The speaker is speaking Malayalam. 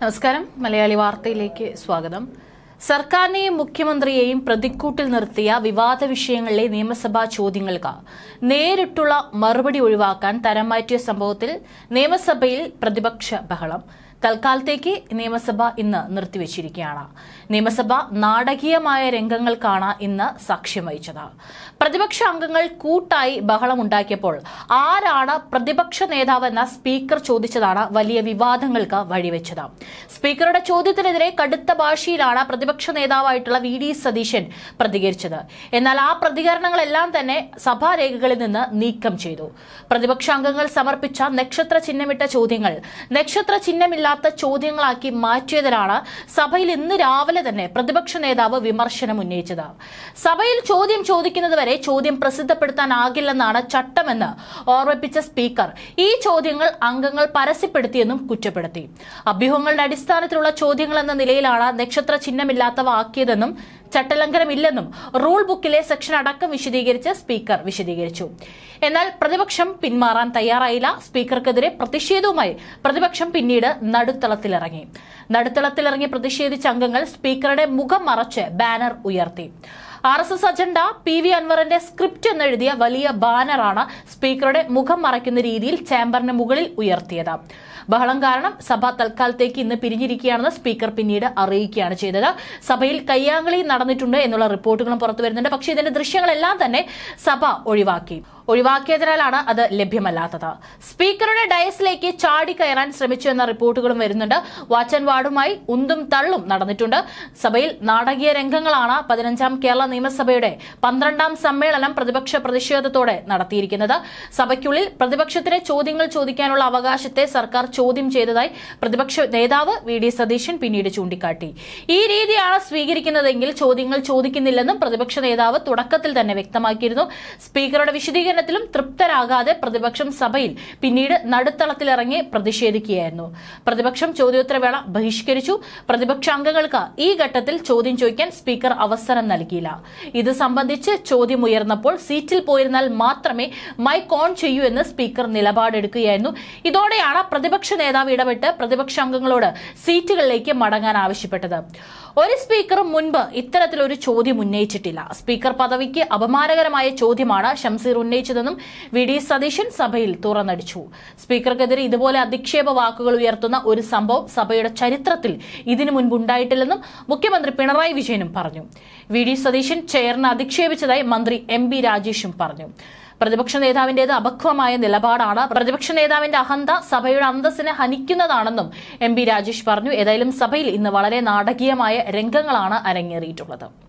നമസ്കാരം മലയാളി വാർത്തയിലേക്ക് സ്വാഗതം സർക്കാരിനെയും മുഖ്യമന്ത്രിയെയും പ്രതിക്കൂട്ടിൽ നിർത്തിയ വിവാദ വിഷയങ്ങളിലെ നിയമസഭാ ചോദ്യങ്ങൾക്ക് നേരിട്ടുള്ള മറുപടി ഒഴിവാക്കാൻ തരം മാറ്റിയ സംഭവത്തിൽ നിയമസഭയിൽ പ്രതിപക്ഷ ബഹളം തൽക്കാലത്തേക്ക് നിയമസഭ ഇന്ന് നിർത്തിവച്ചിരിക്കുകയാണ് നിയമസഭ നാടകീയമായ രംഗങ്ങൾക്കാണ് ഇന്ന് സാക്ഷ്യം വഹിച്ചത് പ്രതിപക്ഷ അംഗങ്ങൾ കൂട്ടായി ബഹളമുണ്ടാക്കിയപ്പോൾ ആരാണ് പ്രതിപക്ഷ നേതാവെന്ന സ്പീക്കർ ചോദിച്ചതാണ് വലിയ വിവാദങ്ങൾക്ക് വഴിവെച്ചത് സ്പീക്കറുടെ ചോദ്യത്തിനെതിരെ കടുത്ത ഭാഷയിലാണ് പ്രതിപക്ഷ നേതാവായിട്ടുള്ള വി ഡി സതീശൻ പ്രതികരിച്ചത് എന്നാൽ ആ പ്രതികരണങ്ങളെല്ലാം തന്നെ സഭാരേഖകളിൽ നിന്ന് നീക്കം ചെയ്തു പ്രതിപക്ഷ അംഗങ്ങൾ സമർപ്പിച്ച നക്ഷത്ര ചിഹ്നമിട്ട ചോദ്യങ്ങൾ നക്ഷത്ര ചിഹ്നമില്ല ആവശ്യമില്ലാത്ത ചോദ്യങ്ങളാക്കി മാറ്റിയതിനാണ് സഭയിൽ ഇന്ന് രാവിലെ തന്നെ പ്രതിപക്ഷ നേതാവ് വിമർശനം ഉന്നയിച്ചത് സഭയിൽ ചോദ്യം ചോദിക്കുന്നതുവരെ ചോദ്യം പ്രസിദ്ധപ്പെടുത്താനാകില്ലെന്നാണ് ചട്ടമെന്ന് ഓർമ്മിപ്പിച്ച സ്പീക്കർ ഈ ചോദ്യങ്ങൾ അംഗങ്ങൾ പരസ്യപ്പെടുത്തിയെന്നും കുറ്റപ്പെടുത്തി അഭ്യൂഹങ്ങളുടെ അടിസ്ഥാനത്തിലുള്ള ചോദ്യങ്ങൾ എന്ന നിലയിലാണ് നക്ഷത്ര ചിഹ്നമില്ലാത്തവ ആക്കിയതെന്നും ചട്ടലംഘനമില്ലെന്നും റൂൾ ബുക്കിലെ സെക്ഷൻ അടക്കം വിശദീകരിച്ച് സ്പീക്കർ വിശദീകരിച്ചു എന്നാൽ പ്രതിപക്ഷം പിന്മാറാൻ തയ്യാറായില്ല സ്പീക്കർക്കെതിരെ പ്രതിഷേധവുമായി പ്രതിപക്ഷം പിന്നീട് നടുത്തളത്തിലിറങ്ങി നടുത്തളത്തിലിറങ്ങി പ്രതിഷേധിച്ച അംഗങ്ങൾ സ്പീക്കറുടെ മുഖം മറച്ച് ബാനർ ഉയർത്തി R S S agenda P V അൻവറിന്റെ സ്ക്രിപ്റ്റ് എന്നെഴുതിയ വലിയ ബാനറാണ് സ്പീക്കറുടെ മുഖം മറയ്ക്കുന്ന രീതിയിൽ ചേംബറിന് മുകളിൽ ഉയർത്തിയത് ബഹളം കാരണം സഭ തൽക്കാലത്തേക്ക് ഇന്ന് പിരിഞ്ഞിരിക്കുകയാണെന്ന് സ്പീക്കർ പിന്നീട് അറിയിക്കുകയാണ് ചെയ്തത് സഭയിൽ കയ്യാങ്കളി നടന്നിട്ടുണ്ട് എന്നുള്ള റിപ്പോർട്ടുകളും പുറത്തു വരുന്നുണ്ട് പക്ഷേ ഇതിന്റെ ദൃശ്യങ്ങളെല്ലാം തന്നെ സഭ ഒഴിവാക്കി ഒഴിവാക്കിയതിനാലാണ് അത് ലഭ്യമല്ലാത്തത് സ്പീക്കറുടെ ഡയസിലേക്ക് ചാടിക്കയറാൻ ശ്രമിച്ചു എന്ന റിപ്പോർട്ടുകളും വരുന്നുണ്ട് ആൻഡ് വാർഡുമായി ഉന്തും തള്ളും നടന്നിട്ടുണ്ട് സഭയിൽ നാടകീയ രംഗങ്ങളാണ് പതിനഞ്ചാം കേരള നിയമസഭയുടെ പന്ത്രണ്ടാം സമ്മേളനം പ്രതിപക്ഷ പ്രതിഷേധത്തോടെ നടത്തിയിരിക്കുന്നത് സഭയ്ക്കുള്ളിൽ പ്രതിപക്ഷത്തിന് ചോദ്യങ്ങൾ ചോദിക്കാനുള്ള അവകാശത്തെ സർക്കാർ ചോദ്യം ചെയ്തതായി പ്രതിപക്ഷ നേതാവ് വി ഡി സതീശൻ പിന്നീട് ചൂണ്ടിക്കാട്ടി ഈ രീതിയാണ് സ്വീകരിക്കുന്നതെങ്കിൽ ചോദ്യങ്ങൾ ചോദിക്കുന്നില്ലെന്നും പ്രതിപക്ഷ നേതാവ് തുടക്കത്തിൽ തന്നെ വ്യക്തമാക്കിയിരുന്നു സ്പീക്കറുടെ വിശദീകരണം സമ്മേളനത്തിലും തൃപ്തരാകാതെ പ്രതിപക്ഷം സഭയിൽ പിന്നീട് നടുത്തളത്തിലിറങ്ങി പ്രതിഷേധിക്കുകയായിരുന്നു പ്രതിപക്ഷം ചോദ്യോത്തരവേള ബഹിഷ്കരിച്ചു പ്രതിപക്ഷാംഗങ്ങൾക്ക് ഈ ഘട്ടത്തിൽ ചോദ്യം ചോദിക്കാൻ സ്പീക്കർ അവസരം നൽകിയില്ല ഇത് സംബന്ധിച്ച് ചോദ്യമുയർന്നപ്പോൾ സീറ്റിൽ പോയിരുന്നാൽ മാത്രമേ മൈക്ക് ഓൺ ചെയ്യൂ എന്ന് സ്പീക്കർ നിലപാടെടുക്കുകയായിരുന്നു ഇതോടെയാണ് പ്രതിപക്ഷ നേതാവ് ഇടപെട്ട് പ്രതിപക്ഷാംഗങ്ങളോട് സീറ്റുകളിലേക്ക് മടങ്ങാൻ ആവശ്യപ്പെട്ടത് ഒരു സ്പീക്കറും മുൻപ് ഇത്തരത്തിലൊരു ചോദ്യം ഉന്നയിച്ചിട്ടില്ല സ്പീക്കർ പദവിക്ക് അപമാനകരമായ ചോദ്യമാണ് ഷംസീർ ഉന്നയിച്ചത് ആവർത്തിച്ചതെന്നും വി ഡി സതീശൻ സഭയിൽ തുറന്നടിച്ചു സ്പീക്കർക്കെതിരെ ഇതുപോലെ അധിക്ഷേപ വാക്കുകൾ ഉയർത്തുന്ന ഒരു സംഭവം സഭയുടെ ചരിത്രത്തിൽ ഇതിനു മുൻപുണ്ടായിട്ടില്ലെന്നും മുഖ്യമന്ത്രി പിണറായി വിജയനും പറഞ്ഞു വി ഡി സതീശൻ ചെയറിനെ അധിക്ഷേപിച്ചതായി മന്ത്രി എം ബി രാജേഷും പറഞ്ഞു പ്രതിപക്ഷ നേതാവിന്റേത് അപക്വമായ നിലപാടാണ് പ്രതിപക്ഷ നേതാവിന്റെ അഹന്ത സഭയുടെ അന്തസ്സിനെ ഹനിക്കുന്നതാണെന്നും എം ബി രാജേഷ് പറഞ്ഞു ഏതായാലും സഭയിൽ ഇന്ന് വളരെ നാടകീയമായ രംഗങ്ങളാണ് അരങ്ങേറിയിട്ടുള്ളത്